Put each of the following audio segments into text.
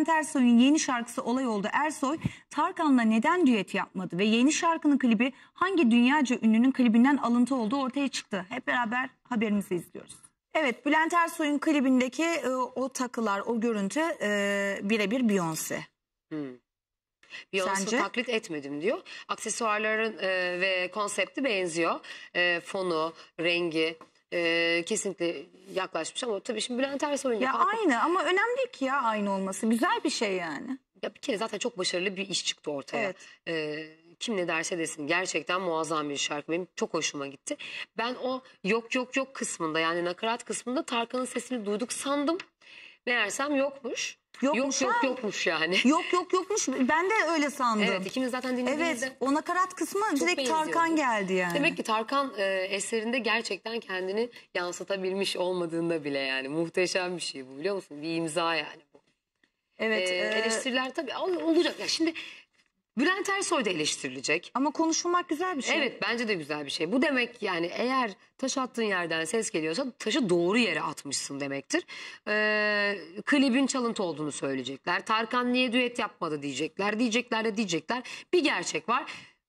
Bülent Ersoy'un yeni şarkısı olay oldu. Ersoy Tarkan'la neden düet yapmadı ve yeni şarkının klibi hangi dünyaca ünlünün klibinden alıntı olduğu ortaya çıktı. Hep beraber haberimizi izliyoruz. Evet Bülent Ersoy'un klibindeki e, o takılar, o görüntü e, birebir Beyoncé. Hmm. Beyoncé taklit etmedim diyor. Aksesuarların e, ve konsepti benziyor. E, fonu, rengi, e, kesinlikle yaklaşmış ama tabii şimdi Bülent Ersoy'un... Ya kalkıp... aynı ama önemli ki ya aynı olması. Güzel bir şey yani. Ya bir kere zaten çok başarılı bir iş çıktı ortaya. Evet. E, kim ne derse desin gerçekten muazzam bir şarkı benim çok hoşuma gitti. Ben o yok yok yok kısmında yani nakarat kısmında Tarkan'ın sesini duyduk sandım. Meğersem yokmuş. Yokmuş yok yok yokmuş yani. Yok yok yokmuş. Ben de öyle sandım. Evet ikimiz zaten dinlediğimizde. Evet o nakarat kısmı direkt Tarkan geldi yani. Demek ki Tarkan e, eserinde gerçekten kendini yansıtabilmiş olmadığında bile yani muhteşem bir şey bu biliyor musun? Bir imza yani bu. Evet. e... e eleştiriler tabii olacak. Ya şimdi Bülent Ersoy da eleştirilecek. Ama konuşulmak güzel bir şey. Evet bence de güzel bir şey. Bu demek yani eğer taş attığın yerden ses geliyorsa taşı doğru yere atmışsın demektir. Ee, klibin çalıntı olduğunu söyleyecekler. Tarkan niye düet yapmadı diyecekler. Diyecekler de diyecekler. Bir gerçek var.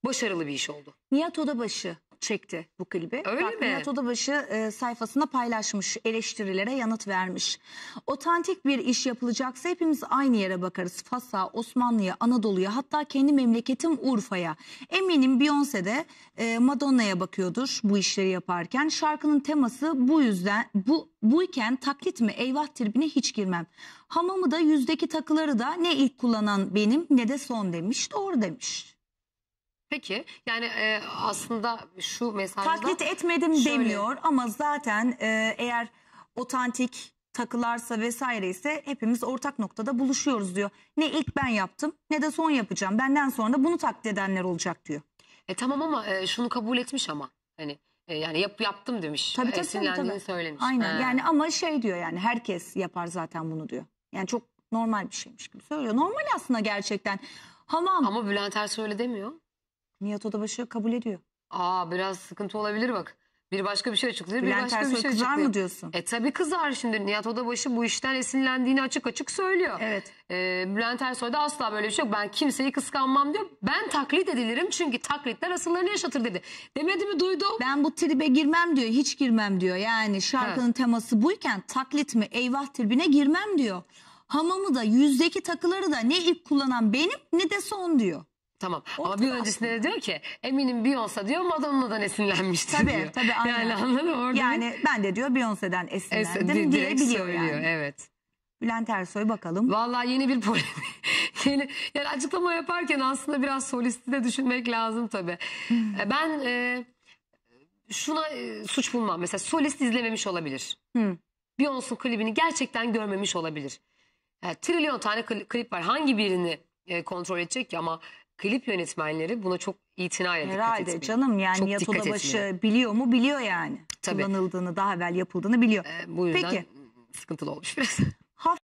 Başarılı bir iş oldu. Nihat Odabaşı çekti bu klibi. Öyle Bak, mi? Nihat Odabaşı e, sayfasına paylaşmış, eleştirilere yanıt vermiş. Otantik bir iş yapılacaksa hepimiz aynı yere bakarız. Fas'a, Osmanlı'ya, Anadolu'ya hatta kendi memleketim Urfa'ya. Eminim Beyoncé de e, Madonna'ya bakıyordur bu işleri yaparken. Şarkının teması bu yüzden bu buyken taklit mi eyvah tribine hiç girmem. Hamamı da yüzdeki takıları da ne ilk kullanan benim ne de son demiş. Doğru demiş. Peki yani e, aslında şu mesajda... Taklit etmedim şöyle... demiyor ama zaten e, eğer otantik takılarsa vesaire ise hepimiz ortak noktada buluşuyoruz diyor. Ne ilk ben yaptım ne de son yapacağım. Benden sonra da bunu taklit edenler olacak diyor. E tamam ama e, şunu kabul etmiş ama hani e, yani yap, yaptım demiş. Tabii e, tabii, tabii, tabii. söylemiş. Aynen ha. yani ama şey diyor yani herkes yapar zaten bunu diyor. Yani çok normal bir şeymiş gibi söylüyor. Normal aslında gerçekten. Hamam. Ama Bülent Ersoy öyle demiyor. Nihat Odabaşı kabul ediyor. Aa biraz sıkıntı olabilir bak. Bir başka bir şey açıklıyor, bir Bülent başka Ersoy bir şey kızar açıklıyor. mı diyorsun? E tabii kızar şimdi. Nihat Odabaşı bu işten esinlendiğini açık açık söylüyor. Evet. E, Bülent Ersoy da asla böyle bir şey yok. Ben kimseyi kıskanmam diyor. Ben taklit edilirim çünkü taklitler asıllarını yaşatır dedi. Demedi mi duydu? Ben bu tribe girmem diyor, hiç girmem diyor. Yani şarkının Evet. teması buyken taklit mi eyvah tribine girmem diyor. Hamamı da yüzdeki takıları da ne ilk kullanan benim ne de son diyor. Tamam O ama bir taraf- öncesinde de diyor ki eminim Beyoncé diyor Madonna'dan esinlenmiştir Tabii, diyor. tabii, tabii aynen. Yani anladın Orada Yani ben de diyor Beyoncé'den bir- es- esinlendim direkt diyebiliyor yani. Evet. Bülent Ersoy bakalım. Vallahi yeni bir polemik. Yeni, yani açıklama yaparken aslında biraz solisti de düşünmek lazım tabii. Hmm. Ben e, şuna e, suç bulmam. Mesela solist izlememiş olabilir. Hı. Hmm. Beyoncé'un klibini gerçekten görmemiş olabilir. Yani trilyon tane kli- klip var. Hangi birini e, kontrol edecek ki ama klip yönetmenleri buna çok itinayla dikkat etmiyor. Herhalde canım yani çok Nihat biliyor mu biliyor yani. Tabii. Kullanıldığını daha evvel yapıldığını biliyor. Ee, bu yüzden Peki. sıkıntılı olmuş biraz.